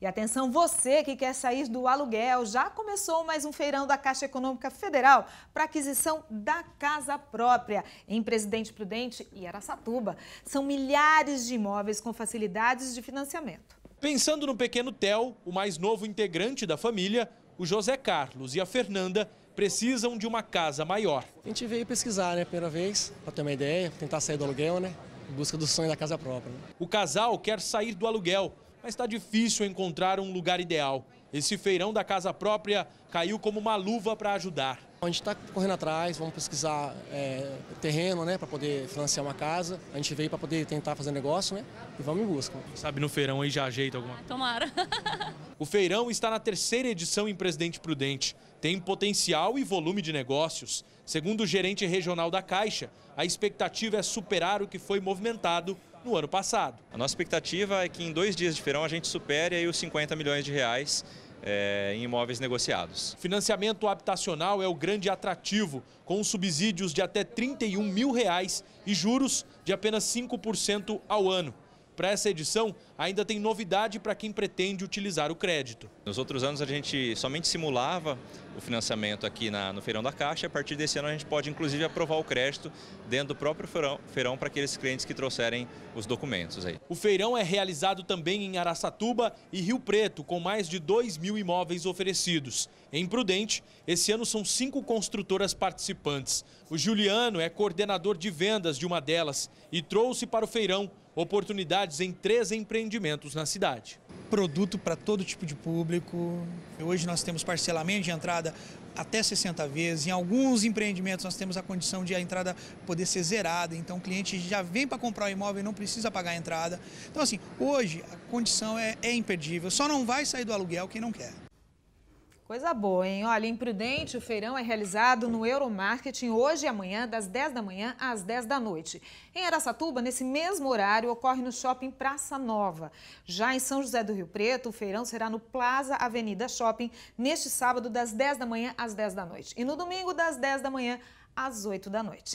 E atenção você que quer sair do aluguel, já começou mais um feirão da Caixa Econômica Federal para aquisição da casa própria em Presidente Prudente e Aracatuba. São milhares de imóveis com facilidades de financiamento. Pensando no pequeno Tel, o mais novo integrante da família, o José Carlos e a Fernanda precisam de uma casa maior. A gente veio pesquisar, né, primeira vez, para ter uma ideia, tentar sair do aluguel, né, em busca do sonho da casa própria. Né? O casal quer sair do aluguel mas está difícil encontrar um lugar ideal. Esse feirão da casa própria caiu como uma luva para ajudar. A gente está correndo atrás, vamos pesquisar é, terreno né, para poder financiar uma casa. A gente veio para poder tentar fazer negócio né, e vamos em busca. Sabe, no feirão aí já ajeita alguma coisa? Tomara. o feirão está na terceira edição em Presidente Prudente. Tem potencial e volume de negócios. Segundo o gerente regional da Caixa, a expectativa é superar o que foi movimentado no ano passado. A nossa expectativa é que em dois dias de feirão a gente supere os 50 milhões de reais é, em imóveis negociados. Financiamento habitacional é o grande atrativo, com subsídios de até 31 mil reais e juros de apenas 5% ao ano. Para essa edição, ainda tem novidade para quem pretende utilizar o crédito. Nos outros anos a gente somente simulava o financiamento aqui na, no Feirão da Caixa, a partir desse ano a gente pode inclusive aprovar o crédito dentro do próprio feirão, feirão para aqueles clientes que trouxerem os documentos. Aí. O feirão é realizado também em Araçatuba e Rio Preto, com mais de 2 mil imóveis oferecidos. Em Prudente, esse ano são cinco construtoras participantes. O Juliano é coordenador de vendas de uma delas e trouxe para o feirão oportunidades em três empreendimentos na cidade. Produto para todo tipo de público. Hoje nós temos parcelamento de entrada até 60 vezes. Em alguns empreendimentos nós temos a condição de a entrada poder ser zerada. Então o cliente já vem para comprar o imóvel e não precisa pagar a entrada. Então assim, hoje a condição é, é imperdível. Só não vai sair do aluguel quem não quer. Coisa boa, hein? Olha, em Prudente, o feirão é realizado no Euromarketing hoje e amanhã, das 10 da manhã às 10 da noite. Em Aracatuba, nesse mesmo horário, ocorre no shopping Praça Nova. Já em São José do Rio Preto, o feirão será no Plaza Avenida Shopping, neste sábado, das 10 da manhã às 10 da noite. E no domingo, das 10 da manhã às 8 da noite.